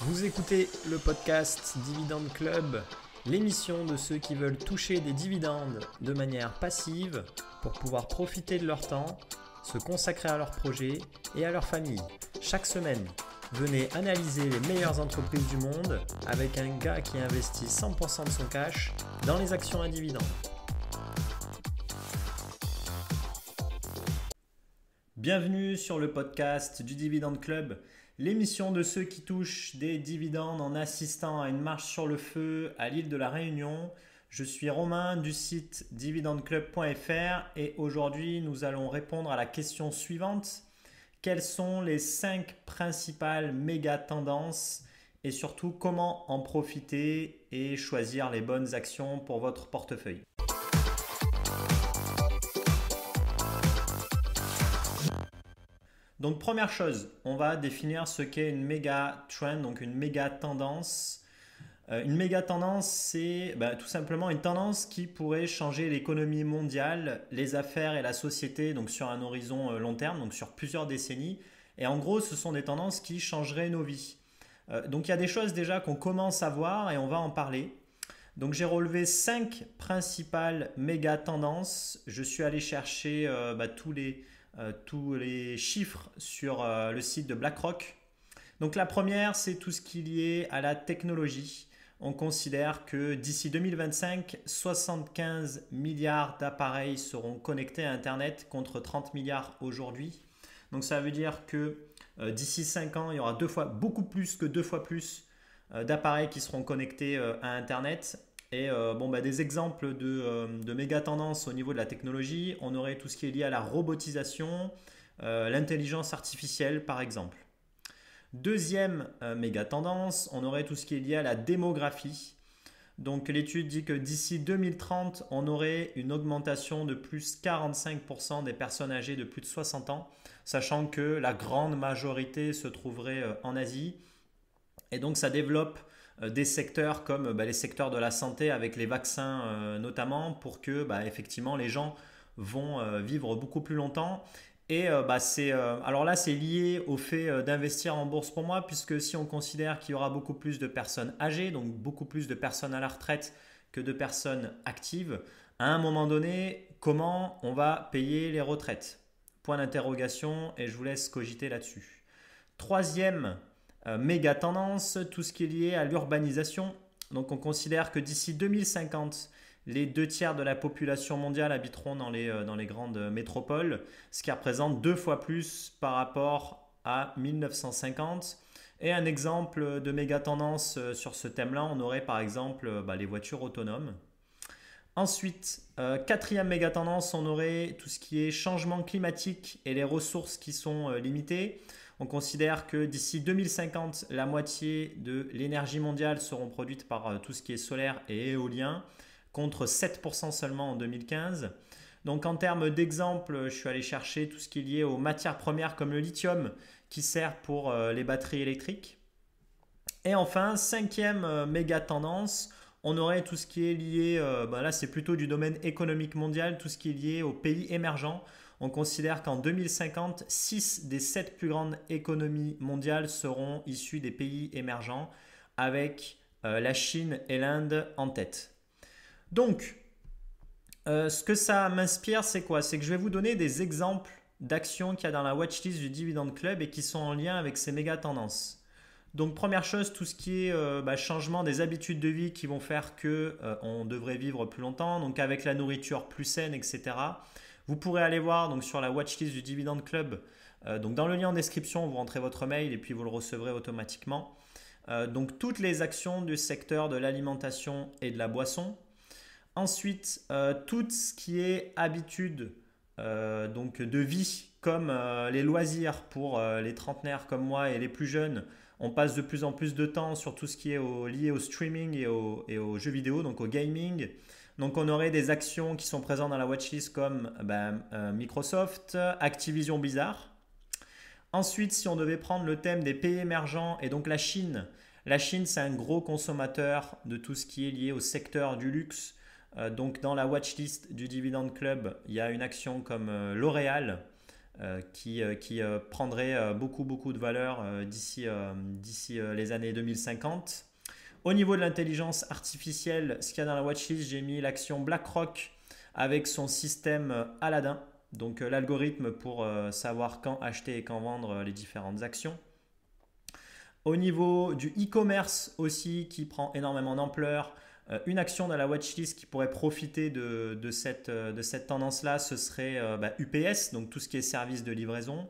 Vous écoutez le podcast Dividende Club, l'émission de ceux qui veulent toucher des dividendes de manière passive pour pouvoir profiter de leur temps, se consacrer à leurs projets et à leur famille. Chaque semaine, venez analyser les meilleures entreprises du monde avec un gars qui investit 100% de son cash dans les actions à dividendes. Bienvenue sur le podcast du Dividende Club. L'émission de ceux qui touchent des dividendes en assistant à une marche sur le feu à l'île de la Réunion. Je suis Romain du site dividendeclub.fr et aujourd'hui nous allons répondre à la question suivante. Quelles sont les 5 principales méga tendances et surtout comment en profiter et choisir les bonnes actions pour votre portefeuille Donc première chose, on va définir ce qu'est une méga trend, donc une méga tendance. Euh, une méga tendance, c'est bah, tout simplement une tendance qui pourrait changer l'économie mondiale, les affaires et la société, donc sur un horizon euh, long terme, donc sur plusieurs décennies. Et en gros, ce sont des tendances qui changeraient nos vies. Euh, donc il y a des choses déjà qu'on commence à voir et on va en parler. Donc j'ai relevé cinq principales méga tendances. Je suis allé chercher bah, tous les euh, tous les chiffres sur euh, le site de BlackRock. Donc la première, c'est tout ce qui est lié à la technologie. On considère que d'ici 2025, 75 milliards d'appareils seront connectés à Internet contre 30 milliards aujourd'hui. Donc ça veut dire que euh, d'ici 5 ans, il y aura deux fois, beaucoup plus que deux fois plus d'appareils qui seront connectés à Internet. Et euh, bon, bah, des exemples euh, de, méga tendances au niveau de la technologie, on aurait tout ce qui est lié à la robotisation, euh, l'intelligence artificielle par exemple. Deuxième méga tendance, on aurait tout ce qui est lié à la démographie. Donc l'étude dit que d'ici 2030, on aurait une augmentation de plus 45% des personnes âgées de plus de 60 ans, sachant que la grande majorité se trouverait en Asie. Et donc ça développe euh, des secteurs comme bah, les secteurs de la santé avec les vaccins euh, notamment pour que bah, effectivement les gens vont euh, vivre beaucoup plus longtemps. Et bah, c'est alors là c'est lié au fait d'investir en bourse pour moi puisque si on considère qu'il y aura beaucoup plus de personnes âgées, donc beaucoup plus de personnes à la retraite que de personnes actives, à un moment donné comment on va payer les retraites Point d'interrogation et je vous laisse cogiter là-dessus. Troisième euh, méga tendance, tout ce qui est lié à l'urbanisation. Donc on considère que d'ici 2050, les deux tiers de la population mondiale habiteront euh, dans les, grandes métropoles, ce qui représente deux fois plus par rapport à 1950. Et un exemple de méga tendance euh, sur ce thème-là, on aurait par exemple bah, les voitures autonomes. Ensuite, quatrième méga tendance, on aurait tout ce qui est changement climatique et les ressources qui sont limitées. On considère que d'ici 2050, la moitié de l'énergie mondiale seront produites par euh, tout ce qui est solaire et éolien, contre 7% seulement en 2015. Donc en termes d'exemple, je suis allé chercher tout ce qui est lié aux matières premières comme le lithium qui sert pour euh, les batteries électriques. Et enfin, cinquième euh, méga tendance, on aurait tout ce qui est lié, bah là c'est plutôt du domaine économique mondial, tout ce qui est lié aux pays émergents, on considère qu'en 2050, 6 des 7 plus grandes économies mondiales seront issues des pays émergents, avec euh, la Chine et l'Inde en tête. Donc, euh, ce que ça m'inspire, c'est quoi C'est que je vais vous donner des exemples d'actions qu'il y a dans la watchlist du Dividend Club et qui sont en lien avec ces méga tendances. Donc première chose, tout ce qui est euh, bah, changement des habitudes de vie qui vont faire que on devrait vivre plus longtemps, donc avec la nourriture plus saine, etc. Vous pourrez aller voir donc sur la watchlist du Dividend Club. Euh, donc dans le lien en description, vous rentrez votre mail et puis vous le recevrez automatiquement. Euh, donc toutes les actions du secteur de l'alimentation et de la boisson. Ensuite, euh, tout ce qui est habitude donc de vie, comme les loisirs pour les trentenaires comme moi et les plus jeunes, on passe de plus en plus de temps sur tout ce qui est lié au streaming et, aux jeux vidéo, donc au gaming. Donc on aurait des actions qui sont présentes dans la watchlist comme ben, euh, Microsoft, Activision Bizarre. Ensuite, si on devait prendre le thème des pays émergents et donc la Chine, la Chine c'est un gros consommateur de tout ce qui est lié au secteur du luxe. Euh, donc dans la watchlist du Dividend Club, il y a une action comme euh, L'Oréal euh, qui, euh, qui euh, prendrait beaucoup, beaucoup de valeur d'ici d'ici les années 2050. Au niveau de l'intelligence artificielle, ce qu'il y a dans la watchlist, j'ai mis l'action BlackRock avec son système Aladdin, donc l'algorithme pour savoir quand acheter et quand vendre les différentes actions. Au niveau du e-commerce aussi, qui prend énormément d'ampleur, euh, une action dans la watchlist qui pourrait profiter de, cette, euh, de cette tendance-là, ce serait UPS, euh, bah, donc tout ce qui est service de livraison.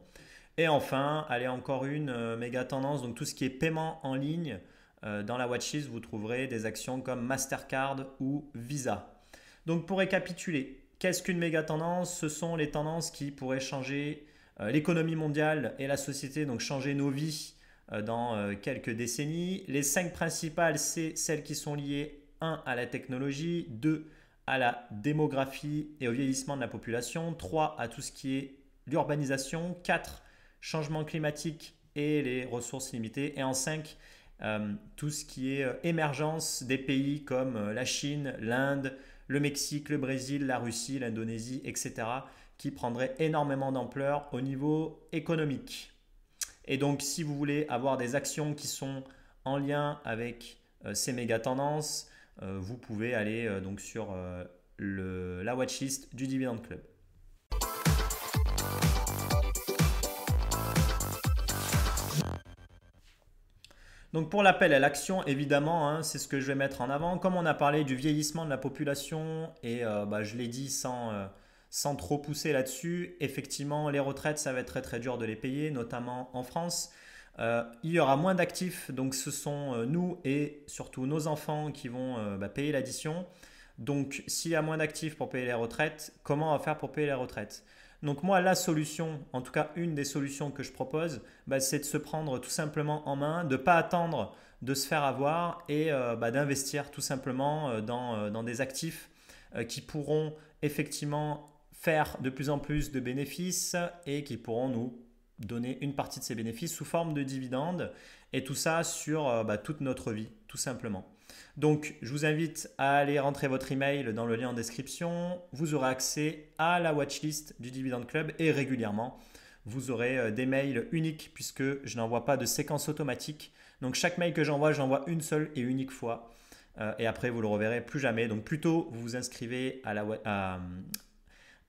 Et enfin, allez, encore une méga tendance, donc tout ce qui est paiement en ligne. dans la watchlist, vous trouverez des actions comme Mastercard ou Visa. Donc pour récapituler, qu'est-ce qu'une méga tendance Ce sont les tendances qui pourraient changer l'économie mondiale et la société, donc changer nos vies dans quelques décennies. Les cinq principales, c'est celles qui sont liées 1 à la technologie, 2 à la démographie et au vieillissement de la population, 3 à tout ce qui est l'urbanisation, 4 changement climatique et les ressources limitées, et en 5 euh, tout ce qui est euh, émergence des pays comme euh, la Chine, l'Inde, le Mexique, le Brésil, la Russie, l'Indonésie, etc., qui prendraient énormément d'ampleur au niveau économique. Et donc si vous voulez avoir des actions qui sont en lien avec ces méga tendances, euh, vous pouvez aller euh, donc sur euh, la watchlist du Dividend Club. Donc pour l'appel à l'action, évidemment, hein, c'est ce que je vais mettre en avant. Comme on a parlé du vieillissement de la population, et bah, je l'ai dit sans, sans trop pousser là-dessus, effectivement, les retraites, ça va être très très dur de les payer, notamment en France. Euh, il y aura moins d'actifs, donc ce sont euh, nous et surtout nos enfants qui vont euh, bah, payer l'addition. Donc s'il y a moins d'actifs pour payer les retraites, comment on va faire pour payer les retraites Donc moi, la solution, en tout cas une des solutions que je propose, bah, c'est de se prendre tout simplement en main, de ne pas attendre de se faire avoir et bah, d'investir tout simplement dans des actifs qui pourront effectivement faire de plus en plus de bénéfices et qui pourront nous donner une partie de ses bénéfices sous forme de dividendes et tout ça sur euh, bah, toute notre vie, tout simplement. Donc, je vous invite à aller rentrer votre email dans le lien en description. Vous aurez accès à la watchlist du Dividend Club et régulièrement, vous aurez euh, des mails uniques puisque je n'envoie pas de séquence automatique. Donc, chaque mail que j'envoie, j'envoie une seule et unique fois. Euh, et après, vous le reverrez plus jamais. Donc, plutôt, vous vous inscrivez à la,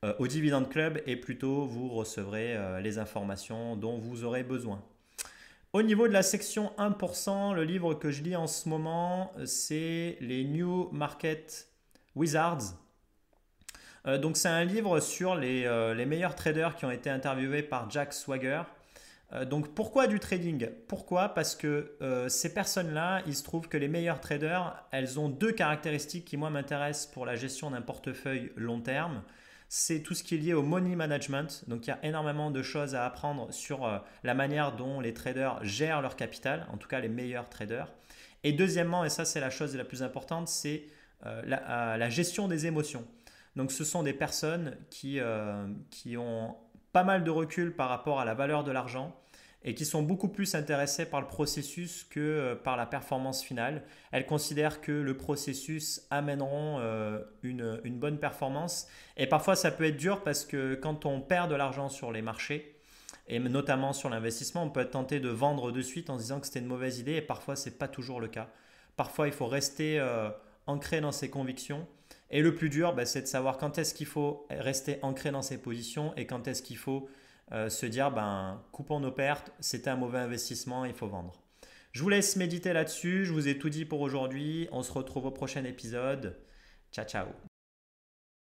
euh, au Dividend Club et plutôt vous recevrez euh, les informations dont vous aurez besoin. Au niveau de la section 1%, le livre que je lis en ce moment, c'est les New Market Wizards. Euh, donc c'est un livre sur les, les, meilleurs traders qui ont été interviewés par Jack Swagger. Donc pourquoi du trading Pourquoi Parce que ces personnes-là, il se trouve que les meilleurs traders, elles ont deux caractéristiques qui moi m'intéressent pour la gestion d'un portefeuille long terme c'est tout ce qui est lié au money management. Donc il y a énormément de choses à apprendre sur euh, la manière dont les traders gèrent leur capital, en tout cas les meilleurs traders. Et deuxièmement, et ça c'est la chose la plus importante, c'est euh, la, gestion des émotions. Donc ce sont des personnes euh, qui ont pas mal de recul par rapport à la valeur de l'argent, et qui sont beaucoup plus intéressées par le processus que euh, par la performance finale. Elles considèrent que le processus amèneront euh, une, bonne performance. Et parfois, ça peut être dur parce que quand on perd de l'argent sur les marchés, et notamment sur l'investissement, on peut être tenté de vendre de suite en disant que c'était une mauvaise idée, et parfois, ce n'est pas toujours le cas. Parfois, il faut rester euh, ancré dans ses convictions. Et le plus dur, bah, c'est de savoir quand est-ce qu'il faut rester ancré dans ses positions et quand est-ce qu'il faut euh, se dire ben, coupons nos pertes, c'était un mauvais investissement, il faut vendre. Je vous laisse méditer là-dessus, je vous ai tout dit pour aujourd'hui, on se retrouve au prochain épisode. Ciao ciao